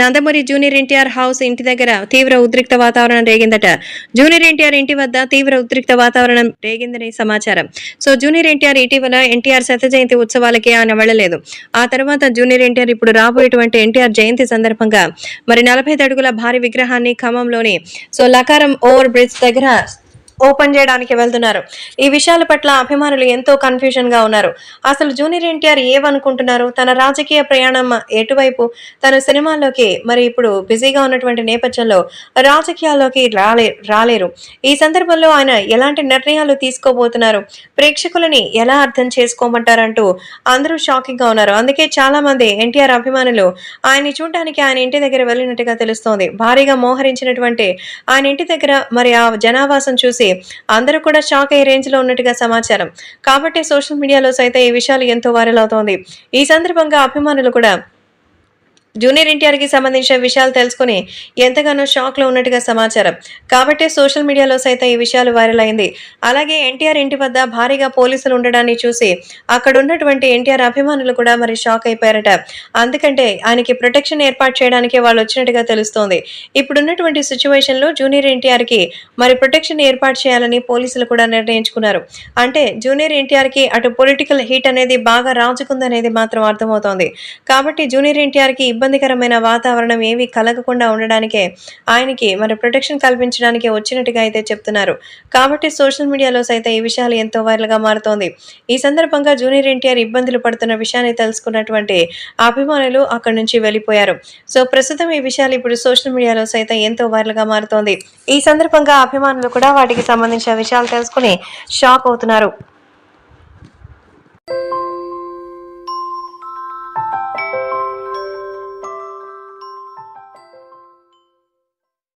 Nandamuri junior NTR house ఇంటి దగ్గర తీవ్ర ఉద్రిక్త వాతావరణం రేగిందట జూనియర్ ఎన్టీఆర్ ఇంటి వద్ద తీవ్ర ఉద్రిక్త వాతావరణం రేగిందని సమాచారం సో జూనియర్ ఎన్టీఆర్ ఇటీవల ఎన్టీఆర్ శత జయంతి ఉత్సవాలకి ఆయన వెళ్లలేదు ఆ తర్వాత జూనియర్ ఎన్టీఆర్ ఇప్పుడు రాబోయేటువంటి ఎన్టీఆర్ జయంతి సందర్భంగా మరి నలభై అడుగుల భారీ విగ్రహాన్ని ఖమ్మంలోని సో లకారం ఓవర్ బ్రిడ్జ్ దగ్గర ఓపెన్ చేయడానికి వెళ్తున్నారు ఈ విషయాల పట్ల అభిమానులు ఎంతో గా ఉన్నారు అసలు జూనియర్ ఎన్టీఆర్ ఏమనుకుంటున్నారు తన రాజకీయ ప్రయాణం ఎటువైపు తన సినిమాల్లోకి మరి ఇప్పుడు బిజీగా ఉన్నటువంటి నేపథ్యంలో రాజకీయాల్లోకి రాలే రాలేరు ఈ సందర్భంలో ఆయన ఎలాంటి నిర్ణయాలు తీసుకోబోతున్నారు ప్రేక్షకులని ఎలా అర్థం చేసుకోమంటారంటూ అందరూ షాకింగ్గా ఉన్నారు అందుకే చాలా మంది ఎన్టీఆర్ అభిమానులు ఆయన్ని చూడడానికి ఆయన ఇంటి దగ్గర వెళ్ళినట్టుగా తెలుస్తోంది భారీగా మోహరించినటువంటి ఆయన ఇంటి దగ్గర మరి ఆ జనావాసం చూసి అందరూ కూడా షాక్ అయ్యే రేంజ్ లో ఉన్నట్టుగా సమాచారం కాబట్టి సోషల్ మీడియాలో సైతం ఈ విషయాలు ఎంతో వైరల్ అవుతోంది ఈ సందర్భంగా అభిమానులు కూడా జూనియర్ ఎన్టీఆర్కి సంబంధించిన విషయాలు తెలుసుకుని ఎంతగానో షాక్ లో ఉన్నట్టుగా సమాచారం కాబట్టి సోషల్ మీడియాలో సైతం ఈ విషయాలు వైరల్ అయింది అలాగే ఎన్టీఆర్ ఇంటి వద్ద భారీగా పోలీసులు ఉండడాన్ని చూసి అక్కడ ఉన్నటువంటి ఎన్టీఆర్ అభిమానులు కూడా మరి షాక్ అయిపోయారట అందుకంటే ఆయనకి ప్రొటెక్షన్ ఏర్పాటు చేయడానికి వాళ్ళు వచ్చినట్టుగా తెలుస్తోంది ఇప్పుడున్నటువంటి లో జూనియర్ ఎన్టీఆర్ కి మరి ప్రొటెక్షన్ ఏర్పాటు చేయాలని పోలీసులు కూడా నిర్ణయించుకున్నారు అంటే జూనియర్ ఎన్టీఆర్ కి అటు పొలిటికల్ హీట్ అనేది బాగా రాజుకుందనేది మాత్రం అర్థమవుతోంది కాబట్టి జూనియర్ ఎన్టీఆర్ కి ఇబ్బందికరమైన వాతావరణం ఏవి కలగకుండా ఉండడానికే ఆయనకి మరి ప్రొటెక్షన్ కల్పించడానికే వచ్చినట్టుగా అయితే చెప్తున్నారు కాబట్టి సోషల్ మీడియాలో సైతం ఈ విషయాలు ఎంతో వైరల్గా మారుతోంది ఈ సందర్భంగా జూనియర్ ఎన్టీఆర్ ఇబ్బందులు పడుతున్న విషయాన్ని తెలుసుకున్నటువంటి అభిమానులు అక్కడి నుంచి వెళ్ళిపోయారు సో ప్రస్తుతం ఈ విషయాలు ఇప్పుడు సోషల్ మీడియాలో సైతం ఎంతో వైరల్గా మారుతోంది ఈ సందర్భంగా అభిమానులు కూడా వాటికి సంబంధించిన విషయాలు తెలుసుకుని షాక్ అవుతున్నారు